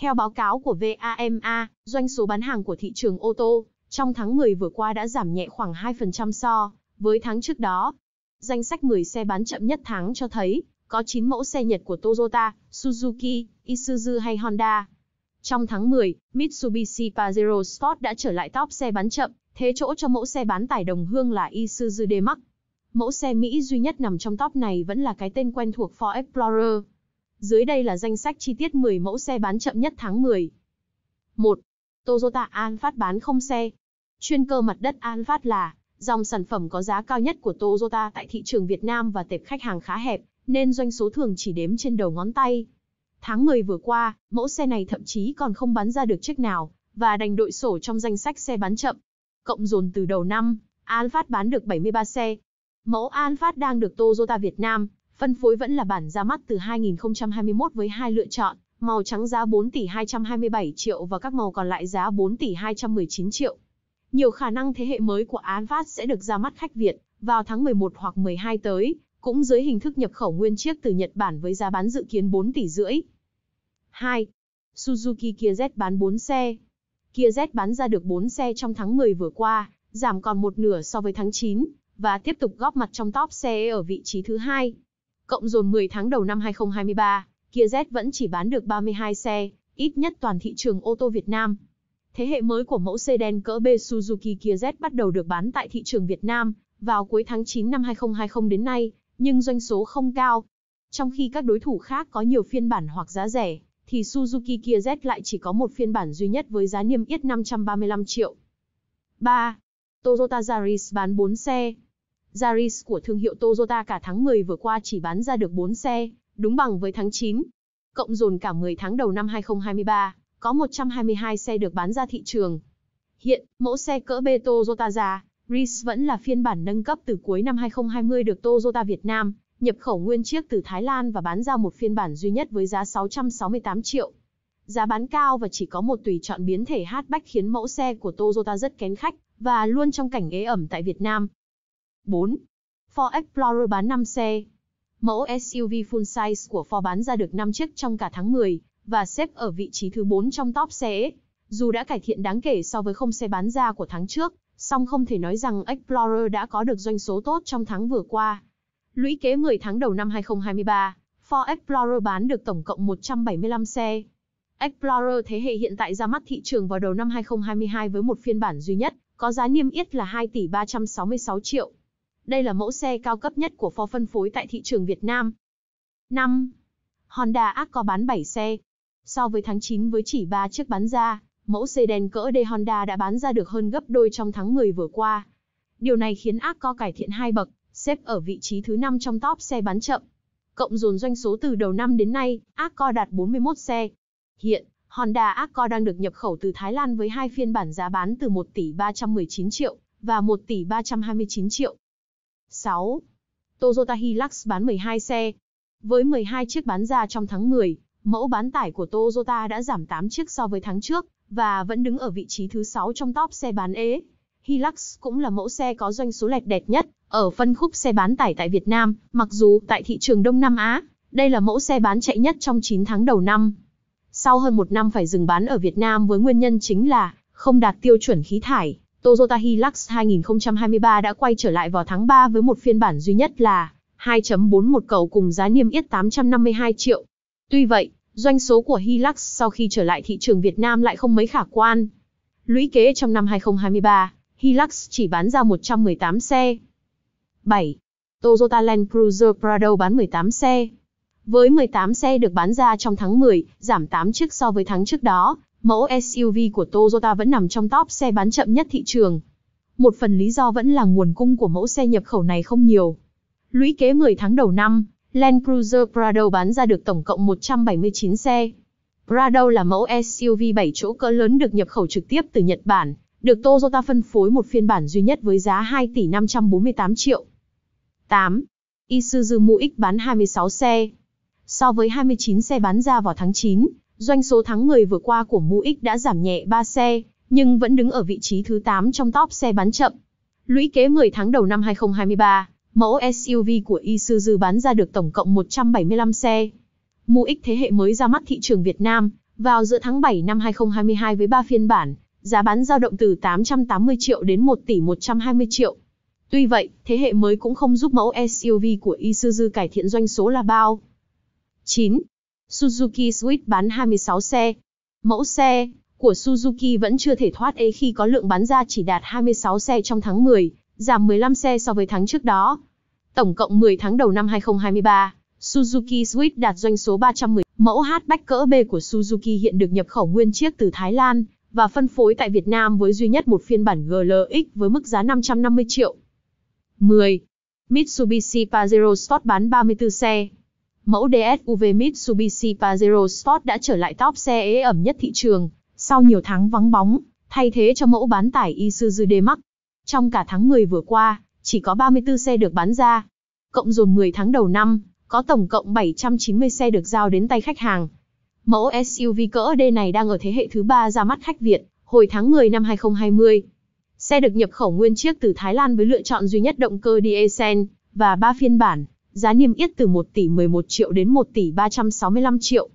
Theo báo cáo của VAMA, doanh số bán hàng của thị trường ô tô trong tháng 10 vừa qua đã giảm nhẹ khoảng 2% so với tháng trước đó. Danh sách 10 xe bán chậm nhất tháng cho thấy có 9 mẫu xe Nhật của Toyota, Suzuki, Isuzu hay Honda. Trong tháng 10, Mitsubishi Pajero Sport đã trở lại top xe bán chậm, thế chỗ cho mẫu xe bán tải đồng hương là Isuzu D-Max. Mẫu xe Mỹ duy nhất nằm trong top này vẫn là cái tên quen thuộc Ford Explorer. Dưới đây là danh sách chi tiết 10 mẫu xe bán chậm nhất tháng 10. 1. Toyota Alphard bán không xe. Chuyên cơ mặt đất Alphard là dòng sản phẩm có giá cao nhất của Toyota tại thị trường Việt Nam và tệp khách hàng khá hẹp, nên doanh số thường chỉ đếm trên đầu ngón tay. Tháng 10 vừa qua, mẫu xe này thậm chí còn không bán ra được chiếc nào và đành đội sổ trong danh sách xe bán chậm. Cộng dồn từ đầu năm, Alphard bán được 73 xe. Mẫu Alphard đang được Toyota Việt Nam Phân phối vẫn là bản ra mắt từ 2021 với hai lựa chọn, màu trắng giá 4 tỷ 227 triệu và các màu còn lại giá 4 tỷ 219 triệu. Nhiều khả năng thế hệ mới của Anfast sẽ được ra mắt khách Việt vào tháng 11 hoặc 12 tới, cũng dưới hình thức nhập khẩu nguyên chiếc từ Nhật Bản với giá bán dự kiến 4 tỷ rưỡi. 2. Suzuki Kia Z bán 4 xe. Kia Z bán ra được 4 xe trong tháng 10 vừa qua, giảm còn một nửa so với tháng 9 và tiếp tục góp mặt trong top xe ở vị trí thứ hai. Cộng dồn 10 tháng đầu năm 2023, Kia Z vẫn chỉ bán được 32 xe, ít nhất toàn thị trường ô tô Việt Nam. Thế hệ mới của mẫu sedan cỡ B Suzuki Kia Z bắt đầu được bán tại thị trường Việt Nam vào cuối tháng 9 năm 2020 đến nay, nhưng doanh số không cao. Trong khi các đối thủ khác có nhiều phiên bản hoặc giá rẻ, thì Suzuki Kia Z lại chỉ có một phiên bản duy nhất với giá niêm yết 535 triệu. 3. Toyota Yaris bán 4 xe, Yaris của thương hiệu Toyota cả tháng 10 vừa qua chỉ bán ra được 4 xe, đúng bằng với tháng 9. Cộng dồn cả 10 tháng đầu năm 2023, có 122 xe được bán ra thị trường. Hiện, mẫu xe cỡ B Toyota già, vẫn là phiên bản nâng cấp từ cuối năm 2020 được Toyota Việt Nam, nhập khẩu nguyên chiếc từ Thái Lan và bán ra một phiên bản duy nhất với giá 668 triệu. Giá bán cao và chỉ có một tùy chọn biến thể hatchback khiến mẫu xe của Toyota rất kén khách và luôn trong cảnh ế ẩm tại Việt Nam. 4. Ford Explorer bán 5 xe. Mẫu SUV full size của Ford bán ra được 5 chiếc trong cả tháng 10 và xếp ở vị trí thứ 4 trong top xe. Dù đã cải thiện đáng kể so với không xe bán ra của tháng trước, song không thể nói rằng Explorer đã có được doanh số tốt trong tháng vừa qua. Lũy kế 10 tháng đầu năm 2023, Ford Explorer bán được tổng cộng 175 xe. Explorer thế hệ hiện tại ra mắt thị trường vào đầu năm 2022 với một phiên bản duy nhất, có giá niêm yết là 2 tỷ 366 triệu đây là mẫu xe cao cấp nhất của Ford phân phối tại thị trường Việt Nam. 5. Honda Accord bán 7 xe. So với tháng 9 với chỉ 3 chiếc bán ra, mẫu xe đen cỡ D Honda đã bán ra được hơn gấp đôi trong tháng 10 vừa qua. Điều này khiến Accord cải thiện hai bậc, xếp ở vị trí thứ 5 trong top xe bán chậm. Cộng dồn doanh số từ đầu năm đến nay, Accord đạt 41 xe. Hiện, Honda Accord đang được nhập khẩu từ Thái Lan với hai phiên bản giá bán từ 1 tỷ 319 triệu và 1 tỷ 329 triệu. 6. Toyota Hilux bán 12 xe. Với 12 chiếc bán ra trong tháng 10, mẫu bán tải của Toyota đã giảm 8 chiếc so với tháng trước và vẫn đứng ở vị trí thứ 6 trong top xe bán ế. Hilux cũng là mẫu xe có doanh số lẹt đẹt nhất ở phân khúc xe bán tải tại Việt Nam, mặc dù tại thị trường Đông Nam Á, đây là mẫu xe bán chạy nhất trong 9 tháng đầu năm. Sau hơn một năm phải dừng bán ở Việt Nam với nguyên nhân chính là không đạt tiêu chuẩn khí thải, Toyota Hilux 2023 đã quay trở lại vào tháng 3 với một phiên bản duy nhất là 2.41 cầu cùng giá niêm yết 852 triệu. Tuy vậy, doanh số của Hilux sau khi trở lại thị trường Việt Nam lại không mấy khả quan. Lũy kế trong năm 2023, Hilux chỉ bán ra 118 xe. 7. Toyota Land Cruiser Prado bán 18 xe. Với 18 xe được bán ra trong tháng 10, giảm 8 chiếc so với tháng trước đó, mẫu SUV của Toyota vẫn nằm trong top xe bán chậm nhất thị trường. Một phần lý do vẫn là nguồn cung của mẫu xe nhập khẩu này không nhiều. Lũy kế 10 tháng đầu năm, Land Cruiser Prado bán ra được tổng cộng 179 xe. Prado là mẫu SUV 7 chỗ cỡ lớn được nhập khẩu trực tiếp từ Nhật Bản, được Toyota phân phối một phiên bản duy nhất với giá 2 tỷ 548 triệu. 8. Isuzu Mu X bán 26 xe. So với 29 xe bán ra vào tháng 9, Doanh số tháng 10 vừa qua của MUX đã giảm nhẹ 3 xe, nhưng vẫn đứng ở vị trí thứ 8 trong top xe bán chậm. Lũy kế 10 tháng đầu năm 2023, mẫu SUV của Isuzu bán ra được tổng cộng 175 xe. MUX thế hệ mới ra mắt thị trường Việt Nam vào giữa tháng 7 năm 2022 với 3 phiên bản, giá bán dao động từ 880 triệu đến 1 tỷ 120 triệu. Tuy vậy, thế hệ mới cũng không giúp mẫu SUV của Isuzu cải thiện doanh số là bao. 9. Suzuki Swift bán 26 xe. Mẫu xe của Suzuki vẫn chưa thể thoát ế khi có lượng bán ra chỉ đạt 26 xe trong tháng 10, giảm 15 xe so với tháng trước đó. Tổng cộng 10 tháng đầu năm 2023, Suzuki Swift đạt doanh số 310. Mẫu hatchback cỡ B của Suzuki hiện được nhập khẩu nguyên chiếc từ Thái Lan và phân phối tại Việt Nam với duy nhất một phiên bản GLX với mức giá 550 triệu. 10. Mitsubishi Pajero Sport bán 34 xe mẫu DSUV Mitsubishi Pajero Sport đã trở lại top xe ế ẩm nhất thị trường, sau nhiều tháng vắng bóng, thay thế cho mẫu bán tải Isuzu D-Max. Trong cả tháng 10 vừa qua, chỉ có 34 xe được bán ra. Cộng dồn 10 tháng đầu năm, có tổng cộng 790 xe được giao đến tay khách hàng. Mẫu SUV cỡ D này đang ở thế hệ thứ ba ra mắt khách Việt, hồi tháng 10 năm 2020. Xe được nhập khẩu nguyên chiếc từ Thái Lan với lựa chọn duy nhất động cơ diesel và 3 phiên bản. Giá niêm yết từ 1 tỷ 11 triệu đến 1 tỷ 365 triệu,